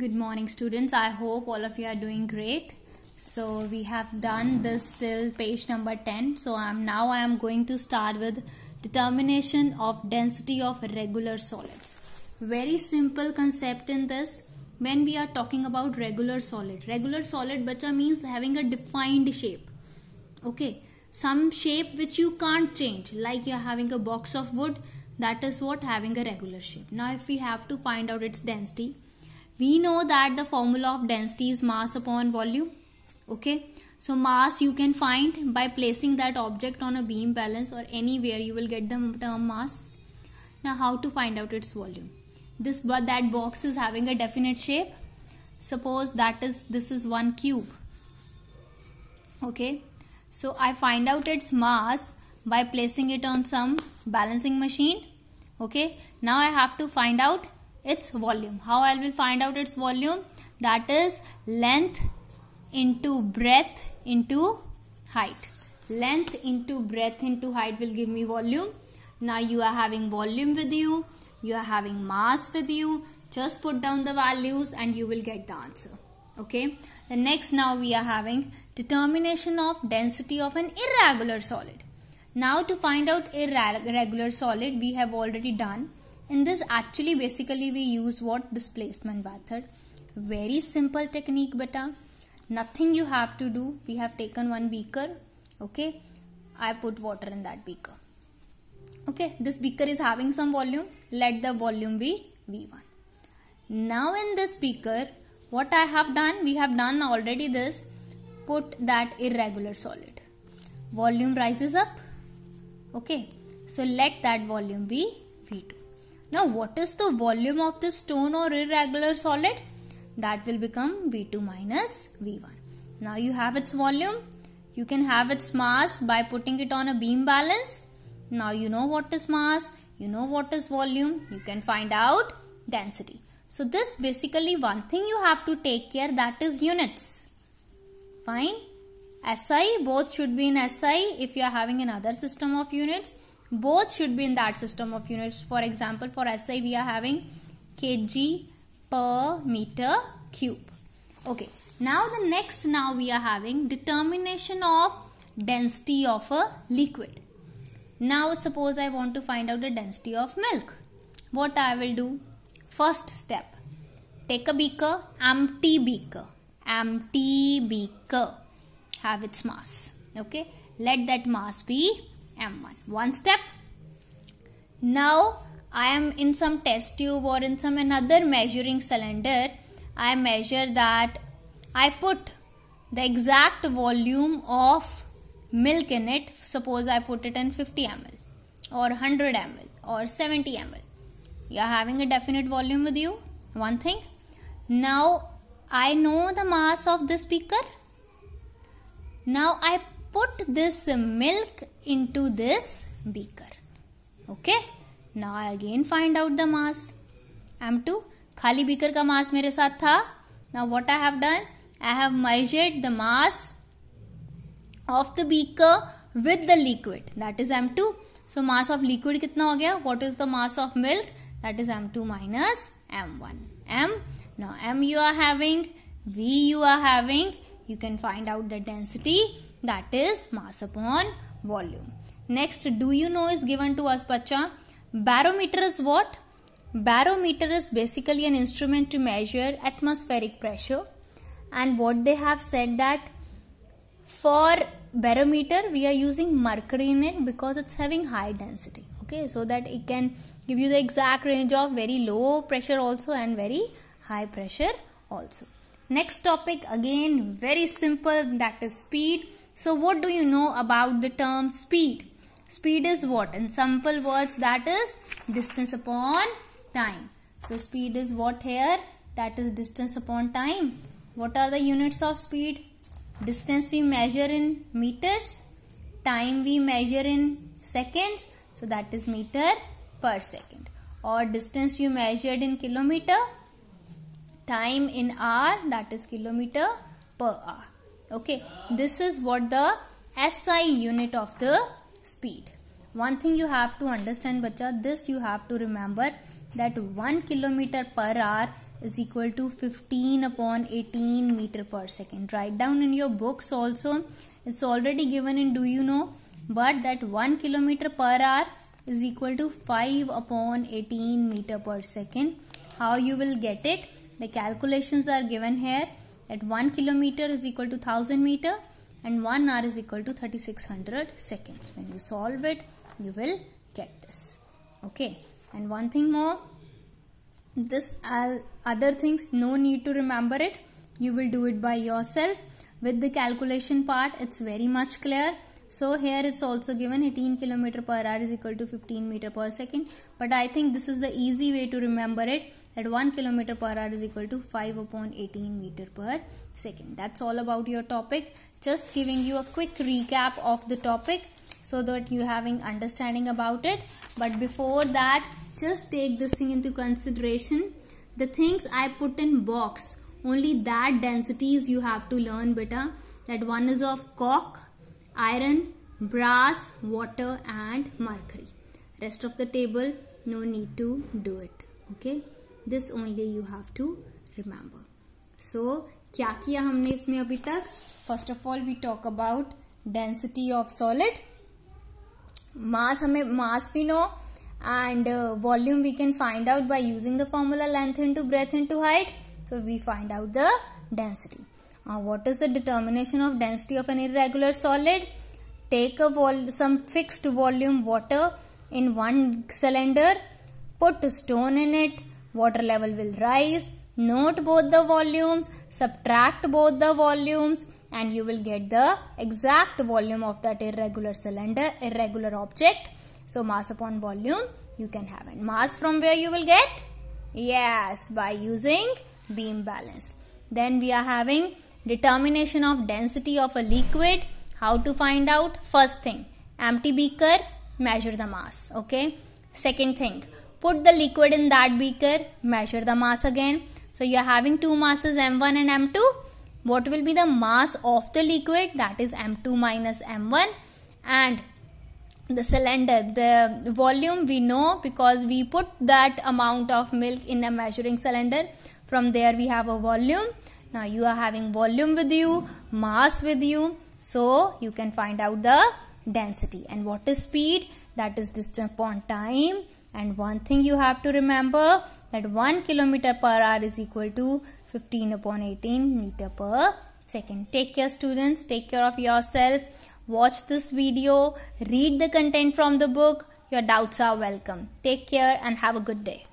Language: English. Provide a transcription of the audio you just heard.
Good morning students. I hope all of you are doing great. So we have done this till page number 10. So I'm now I am going to start with determination of density of regular solids. Very simple concept in this when we are talking about regular solid. Regular solid bacha means having a defined shape. Okay. Some shape which you can't change like you're having a box of wood that is what having a regular shape. Now if we have to find out its density we know that the formula of density is mass upon volume okay so mass you can find by placing that object on a beam balance or anywhere you will get the term mass now how to find out its volume this but that box is having a definite shape suppose that is this is one cube okay so i find out its mass by placing it on some balancing machine okay now i have to find out its volume. How I will find out its volume? That is length into breadth into height. Length into breadth into height will give me volume. Now you are having volume with you. You are having mass with you. Just put down the values and you will get the answer. Okay. The next now we are having determination of density of an irregular solid. Now to find out irregular solid we have already done in this actually basically we use what displacement method very simple technique beta nothing you have to do we have taken one beaker okay i put water in that beaker okay this beaker is having some volume let the volume be v1 now in this beaker what i have done we have done already this put that irregular solid volume rises up okay so let that volume be v2 now what is the volume of this stone or irregular solid? That will become V2 minus V1. Now you have its volume. You can have its mass by putting it on a beam balance. Now you know what is mass. You know what is volume. You can find out density. So this basically one thing you have to take care that is units. Fine. SI both should be in SI if you are having another system of units both should be in that system of units. For example, for SI we are having kg per meter cube. Okay. Now the next now we are having determination of density of a liquid. Now suppose I want to find out the density of milk. What I will do? First step. Take a beaker, empty beaker, empty beaker. Have its mass. Okay. Let that mass be m1 one step now i am in some test tube or in some another measuring cylinder i measure that i put the exact volume of milk in it suppose i put it in 50 ml or 100 ml or 70 ml you are having a definite volume with you one thing now i know the mass of the speaker now i put this milk into this beaker. Okay. Now I again find out the mass. M2. khali beaker ka mass mere saath tha. Now what I have done? I have measured the mass of the beaker with the liquid. That is M2. So mass of liquid कितना हो What is the mass of milk? That is M2 minus M1. M. Now M you are having, V you are having. You can find out the density that is mass upon volume. Next, do you know is given to us, Bacha? Barometer is what? Barometer is basically an instrument to measure atmospheric pressure. And what they have said that for barometer, we are using mercury in it because it's having high density. Okay, so that it can give you the exact range of very low pressure also and very high pressure also. Next topic again very simple that is speed so what do you know about the term speed? Speed is what? In simple words that is distance upon time. So speed is what here? That is distance upon time. What are the units of speed? Distance we measure in meters. Time we measure in seconds. So that is meter per second. Or distance you measured in kilometer. Time in hour that is kilometer per hour okay this is what the SI unit of the speed one thing you have to understand bacha this you have to remember that 1 kilometer per hour is equal to 15 upon 18 meter per second write down in your books also it's already given in do you know but that 1 kilometer per hour is equal to 5 upon 18 meter per second how you will get it the calculations are given here at 1 kilometer is equal to 1000 meter and 1 hour is equal to 3600 seconds. When you solve it, you will get this. Okay. And one thing more, this uh, other things, no need to remember it. You will do it by yourself. With the calculation part, it's very much clear. So here it's also given 18 km per hour is equal to 15 meter per second. But I think this is the easy way to remember it that 1 km per hour is equal to 5 upon 18 meter per second. That's all about your topic. Just giving you a quick recap of the topic so that you having understanding about it. But before that, just take this thing into consideration. The things I put in box, only that densities you have to learn better. That one is of cork. iron, brass, water and mercury. Rest of the table, no need to do it. Okay, this only you have to remember. So, kya kiya humne isme abhi tak first of all we talk about density of solid mass hame mass we know and uh, volume we can find out by using the formula length into breadth into height so we find out the density Uh, what is the determination of density of an irregular solid? Take a some fixed volume water in one cylinder, put stone in it, water level will rise. Note both the volumes, subtract both the volumes and you will get the exact volume of that irregular cylinder, irregular object. So mass upon volume you can have and mass from where you will get? Yes, by using beam balance. Then we are having determination of density of a liquid how to find out first thing empty beaker measure the mass okay second thing put the liquid in that beaker measure the mass again so you are having two masses m1 and m2 what will be the mass of the liquid that is m2 minus m1 and the cylinder the volume we know because we put that amount of milk in a measuring cylinder from there we have a volume now you are having volume with you, mass with you. So you can find out the density. And what is speed? That is distance upon time. And one thing you have to remember that 1 kilometer per hour is equal to 15 upon 18 meter per second. Take care students. Take care of yourself. Watch this video. Read the content from the book. Your doubts are welcome. Take care and have a good day.